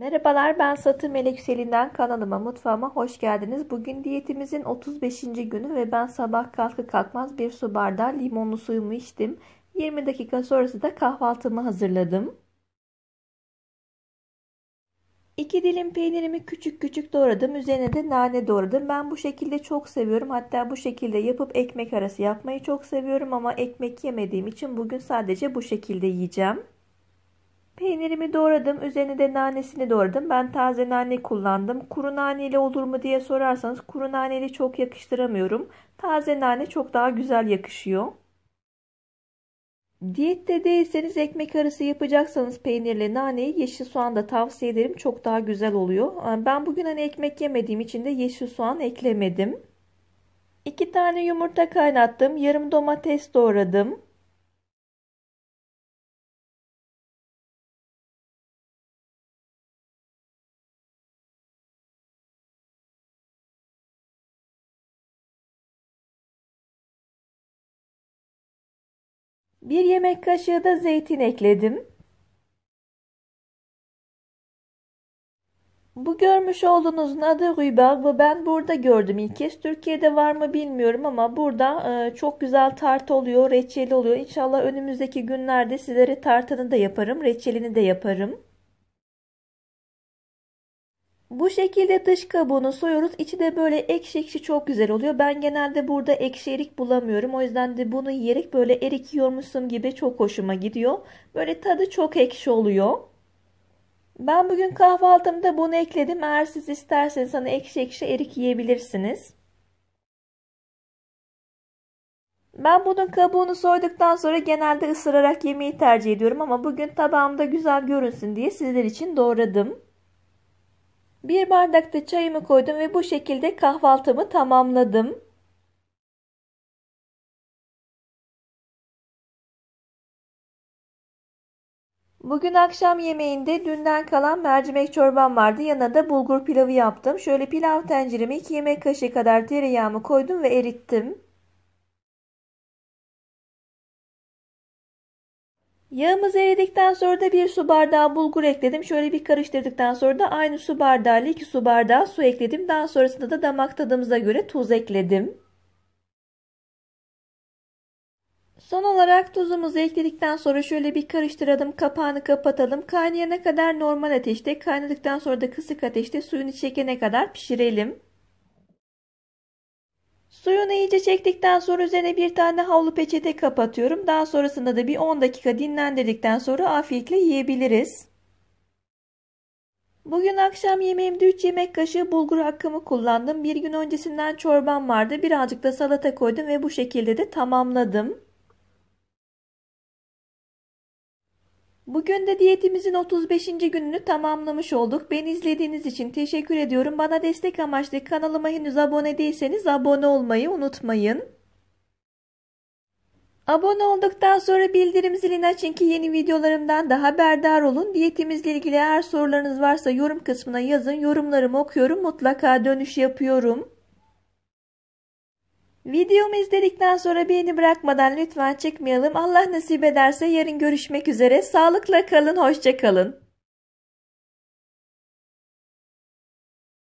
Merhabalar ben Satır Melek Yüksel'inden kanalıma mutfağıma hoş geldiniz. Bugün diyetimizin 35. günü ve ben sabah kalkı kalkmaz bir su bardağı limonlu suyumu içtim. 20 dakika sonrası da kahvaltımı hazırladım. 2 dilim peynirimi küçük küçük doğradım. Üzerine de nane doğradım. Ben bu şekilde çok seviyorum. Hatta bu şekilde yapıp ekmek arası yapmayı çok seviyorum ama ekmek yemediğim için bugün sadece bu şekilde yiyeceğim. Peynirimi doğradım. Üzerine de nanesini doğradım. Ben taze nane kullandım. Kuru naneli olur mu diye sorarsanız kuru naneli çok yakıştıramıyorum. Taze nane çok daha güzel yakışıyor. Diyette değilseniz ekmek arası yapacaksanız peynirle naneyi yeşil soğan da tavsiye ederim. Çok daha güzel oluyor. Ee, ben bugün hani ekmek yemediğim için de yeşil soğan eklemedim. 2 tane yumurta kaynattım. Yarım domates doğradım. Bir yemek kaşığı da zeytin ekledim. Bu görmüş olduğunuzun adı rhubarb ve ben burada gördüm ilk kez. Türkiye'de var mı bilmiyorum ama burada e, çok güzel tart oluyor, reçeli oluyor. İnşallah önümüzdeki günlerde sizlere tartını da yaparım, reçelini de yaparım. Bu şekilde dış kabuğunu soyuyoruz. İçi de böyle ekşi ekşi çok güzel oluyor. Ben genelde burada ekşi erik bulamıyorum. O yüzden de bunu yiyerek böyle erik yiyormuşum gibi çok hoşuma gidiyor. Böyle tadı çok ekşi oluyor. Ben bugün kahvaltımda bunu ekledim. Eğer siz isterseniz hani ekşi ekşi erik yiyebilirsiniz. Ben bunun kabuğunu soyduktan sonra genelde ısırarak yemeği tercih ediyorum ama bugün tabağımda güzel görünsün diye sizler için doğradım. Bir bardakta çayımı koydum ve bu şekilde kahvaltımı tamamladım. Bugün akşam yemeğinde dünden kalan mercimek çorbam vardı. Yanına da bulgur pilavı yaptım. Şöyle pilav tencereme 2 yemek kaşığı kadar tereyağımı koydum ve erittim. Yağımız eridikten sonra da bir su bardağı bulgur ekledim. Şöyle bir karıştırdıktan sonra da aynı su bardağı ile iki su bardağı su ekledim. Daha sonrasında da damak tadımıza göre tuz ekledim. Son olarak tuzumuzu ekledikten sonra şöyle bir karıştıralım, kapağını kapatalım. Kaynayana kadar normal ateşte, kaynadıktan sonra da kısık ateşte suyunu çekene kadar pişirelim. Suyunu iyice çektikten sonra üzerine bir tane havlu peçete kapatıyorum. Daha sonrasında da bir 10 dakika dinlendirdikten sonra afiyetle yiyebiliriz. Bugün akşam yemeğimde 3 yemek kaşığı bulgur hakkımı kullandım. Bir gün öncesinden çorbam vardı. Birazcık da salata koydum ve bu şekilde de tamamladım. Bugün de diyetimizin 35. gününü tamamlamış olduk. Beni izlediğiniz için teşekkür ediyorum. Bana destek amaçlı kanalıma henüz abone değilseniz abone olmayı unutmayın. Abone olduktan sonra bildirim zilini açın ki yeni videolarımdan da haberdar olun. Diyetimizle ilgili eğer sorularınız varsa yorum kısmına yazın. Yorumlarımı okuyorum. Mutlaka dönüş yapıyorum. Videomu izledikten sonra beğeni bırakmadan lütfen çıkmayalım. Allah nasip ederse yarın görüşmek üzere. Sağlıkla kalın, hoşça kalın.